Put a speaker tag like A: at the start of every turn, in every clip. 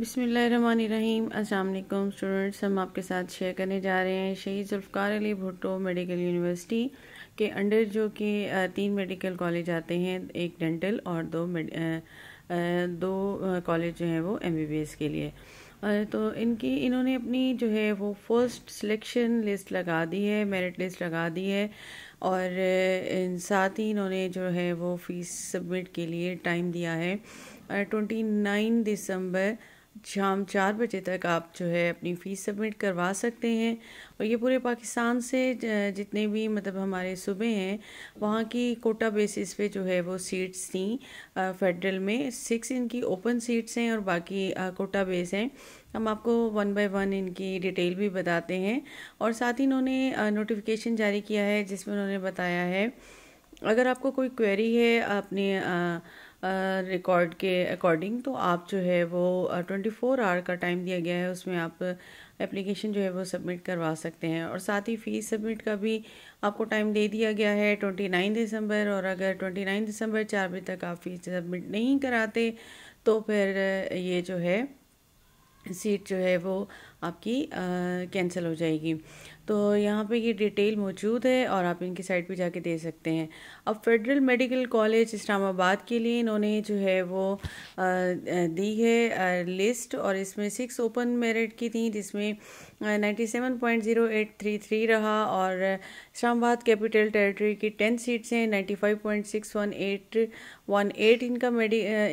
A: बिसमीम अल्लाम स्टूडेंट्स हम आपके साथ शेयर करने जा रहे हैं शहीद जुल्फ़ार अली भुट्टो मेडिकल यूनिवर्सिटी के अंडर जो कि तीन मेडिकल कॉलेज आते हैं एक डेंटल और दो दो कॉलेज जो हैं वो एमबीबीएस के लिए तो इनकी इन्होंने अपनी जो है वो फर्स्ट सिलेक्शन लिस्ट लगा दी है मेरिट लिस्ट लगा दी है और साथ ही इन्होंने जो है वो फ़ीस सबमिट के लिए टाइम दिया है ट्वेंटी नाइन दिसंबर शाम चार बजे तक आप जो है अपनी फ़ीस सबमिट करवा सकते हैं और ये पूरे पाकिस्तान से जितने भी मतलब हमारे सूबे हैं वहाँ की कोटा बेसिस पे जो है वो सीट्स थी फेडरल में सिक्स इनकी ओपन सीट्स हैं और बाकी कोटा बेस हैं हम आपको वन बाय वन इनकी डिटेल भी बताते हैं और साथ ही इन्होंने नोटिफिकेशन जारी किया है जिसमें उन्होंने बताया है अगर आपको कोई क्वेरी है अपने आ, रिकॉर्ड के अकॉर्डिंग तो आप जो है वो ट्वेंटी फोर आवर का टाइम दिया गया है उसमें आप एप्लीकेशन जो है वो सबमिट करवा सकते हैं और साथ ही फ़ीस सबमिट का भी आपको टाइम दे दिया गया है ट्वेंटी नाइन दिसंबर और अगर ट्वेंटी नाइन दिसंबर चार बजे तक आप फ़ीस सबमिट नहीं कराते तो फिर ये जो है सीट जो है वो आपकी कैंसिल हो जाएगी तो यहाँ पे ये डिटेल मौजूद है और आप इनकी साइट पे जाके दे सकते हैं अब फेडरल मेडिकल कॉलेज इस्लामाबाद के लिए इन्होंने जो है वो दी है लिस्ट और इसमें सिक्स ओपन मेरिट की थी जिसमें ninety seven point zero eight three three रहा और इस्लामाबाद कैपिटल टेरिटरी की टेन सीट्स हैं ninety five point six one eight one eight इनका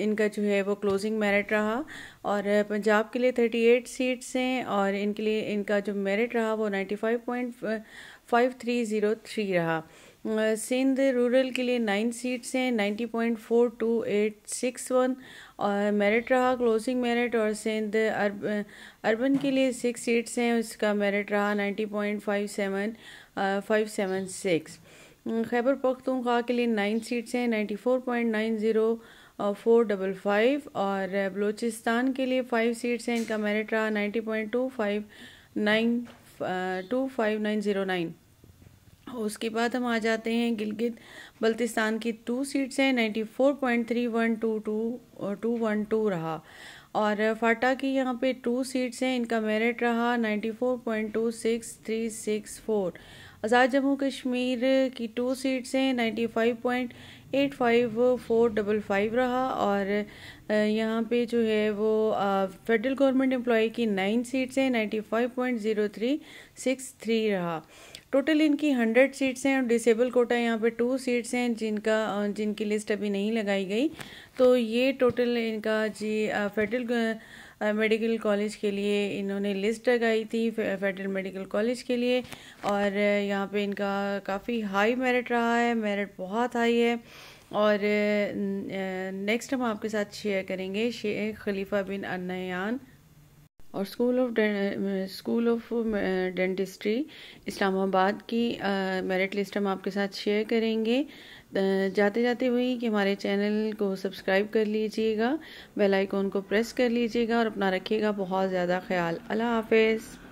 A: इनका जो है वो क्लोजिंग मेरिट रहा और पंजाब के लिए थर्टी एट सीट्स हैं और इनके लिए इनका जो मेरिट रहा वो ninety five point five three zero three रहा सिंध रूरल के लिए नाइन सीट्स हैं ninety point four two eight six one और मेरिट रहा क्लोजिंग मेरिट और सिंध अर्ब अर्बन के लिए सिक्स सीट्स हैं उसका मेरिट रहा ninety point five seven five seven six Khyber Pakhtunkhwa के लिए नाइन सीट्स हैं ninety four point nine zero four double five और बलूचिस्तान के लिए फाइव सीट्स हैं इनका मेरिट रहा ninety point two five nine two five nine zero nine उसके बाद हम आ जाते हैं गिलगित बल्तिस्तान की टू सीट्स हैं ninety four point three one two two two one two रहा और फाटा की यहाँ पे टू सीट्स हैं इनका मेरिट रहा ninety four point two six three six four Azad Jammu Kashmir की टू सीट्स हैं ninety five point eight five four double five रहा और यहाँ पे जो है वो फेडरल गवर्नमेंट एम्प्लॉय की नाइन सीट्स हैं ninety five point zero three six three रहा टोटल इनकी हंड्रेड सीट्स हैं और डिसेबल कोटा यहाँ पे टू सीट्स हैं जिनका जिनकी लिस्ट अभी नहीं लगाई गई तो ये टोटल इनका जी फेडरल मेडिकल कॉलेज के लिए इन्होंने लिस्ट लगाई थी फेडरल मेडिकल कॉलेज के लिए और यहाँ पे इनका काफ़ी हाई मेरिट रहा है मेरिट बहुत हाई है और नेक्स्ट हम आपके साथ शेयर करेंगे शेख खलीफा बिन अनयान और school of school of dentistry Islamabad की मेरिट लिस्ट हम आपके साथ शेयर करेंगे जाते जाते हुई कि हमारे चैनल को सब्सक्राइब कर लीजिएगा बेल आइकॉन को प्रेस कर लीजिएगा और अपना रखिएगा बहुत ज़्यादा ख्याल अल्लाह हाफिज़